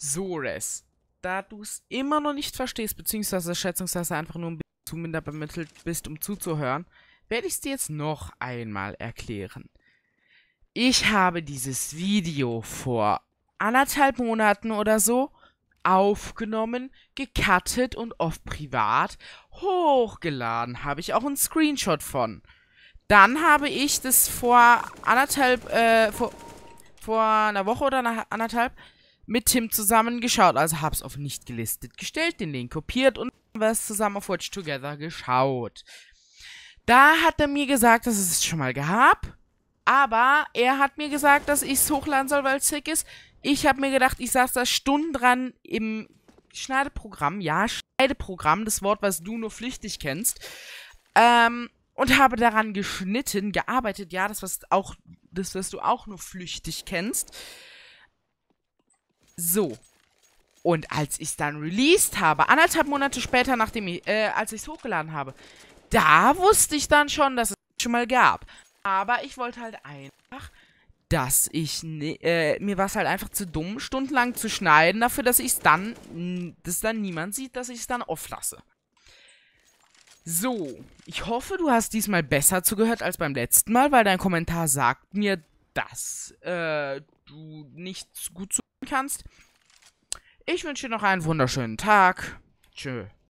Sores. Da du es immer noch nicht verstehst, beziehungsweise schätzungsweise einfach nur ein bisschen zu minder bemittelt bist, um zuzuhören, werde ich es dir jetzt noch einmal erklären. Ich habe dieses Video vor anderthalb Monaten oder so aufgenommen, gecuttet und oft privat hochgeladen. Habe ich auch einen Screenshot von. Dann habe ich das vor anderthalb, äh, vor, vor einer Woche oder einer, anderthalb mit Tim zusammen geschaut. Also hab's auf nicht gelistet gestellt, den Link kopiert und was zusammen auf Watch Together geschaut. Da hat er mir gesagt, dass es es schon mal gab. Aber er hat mir gesagt, dass ich es hochladen soll, weil es sick ist. Ich habe mir gedacht, ich saß da Stunden dran im Schneideprogramm. Ja, Schneideprogramm, das Wort, was du nur flüchtig kennst. Ähm, und habe daran geschnitten, gearbeitet. Ja, das was auch, das was du auch nur flüchtig kennst. So. Und als ich es dann released habe, anderthalb Monate später, nachdem ich, äh, als ich es hochgeladen habe, da wusste ich dann schon, dass es schon mal gab. Aber ich wollte halt einfach, dass ich, äh, mir war es halt einfach zu dumm, stundenlang zu schneiden, dafür, dass ich es dann, dass dann niemand sieht, dass ich es dann off lasse. So, ich hoffe, du hast diesmal besser zugehört als beim letzten Mal, weil dein Kommentar sagt mir, dass äh, du nicht gut zu kannst. Ich wünsche dir noch einen wunderschönen Tag. Tschö.